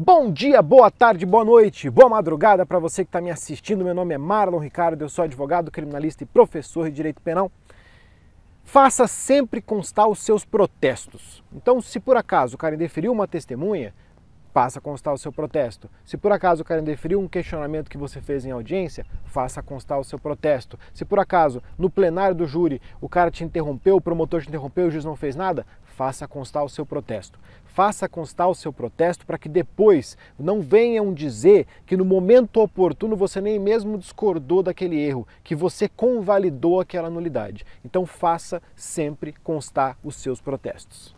Bom dia, boa tarde, boa noite, boa madrugada para você que está me assistindo. Meu nome é Marlon Ricardo, eu sou advogado, criminalista e professor de direito penal. Faça sempre constar os seus protestos. Então, se por acaso o cara indeferiu uma testemunha, faça constar o seu protesto. Se por acaso o cara indeferiu um questionamento que você fez em audiência, faça constar o seu protesto. Se por acaso no plenário do júri o cara te interrompeu, o promotor te interrompeu e o juiz não fez nada, faça constar o seu protesto. Faça constar o seu protesto para que depois não venham dizer que no momento oportuno você nem mesmo discordou daquele erro, que você convalidou aquela nulidade. Então faça sempre constar os seus protestos.